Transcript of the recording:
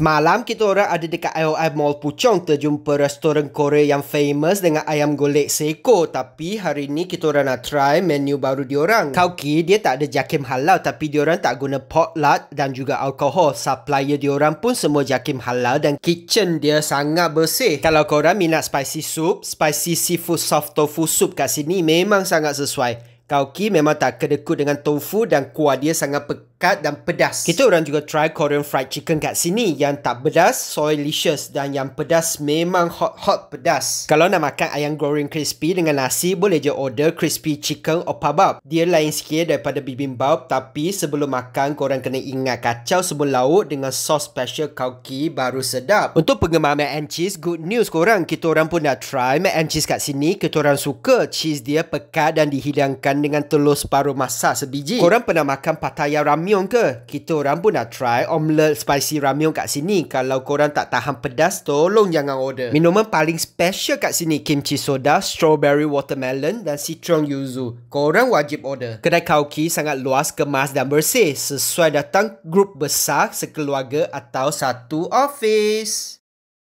Semalam kita orang ada dekat IOI Mall Puchong terjumpa restoran Korea yang famous dengan ayam golek seko tapi hari ni kita orang nak try menu baru diorang. Kauki dia tak ada jakim halal tapi diorang tak guna potlat dan juga alkohol. Supplier diorang pun semua jakim halal dan kitchen dia sangat bersih. Kalau kau orang minat spicy soup, spicy seafood soft tofu soup kat sini memang sangat sesuai. Kauki memang tak kedekut dengan tofu dan kuah dia sangat pekat pekat dan pedas. Kita orang juga try Korean fried chicken kat sini yang tak pedas, delicious dan yang pedas memang hot hot pedas. Kalau nak makan ayam goreng crispy dengan nasi, boleh je order crispy chicken opabab. Dia lain sikit daripada bibimbap tapi sebelum makan korang kena ingat kacau semua laut dengan sos special kauki baru sedap. Untuk penggemar mac and cheese, good news korang. Kita orang pun dah try mac and cheese kat sini. Kita orang suka cheese dia pekat dan dihidangkan dengan telur separuh masak sebiji. Korang pernah makan pataya ramen ramyeon ke? Kita orang pun nak try omelette spicy ramyeon kat sini. Kalau korang tak tahan pedas, tolong jangan order. Minuman paling special kat sini, kimchi soda, strawberry watermelon dan citron yuzu. Korang wajib order. Kedai Kauki sangat luas, kemas dan bersih. Sesuai datang grup besar, sekeluarga atau satu office.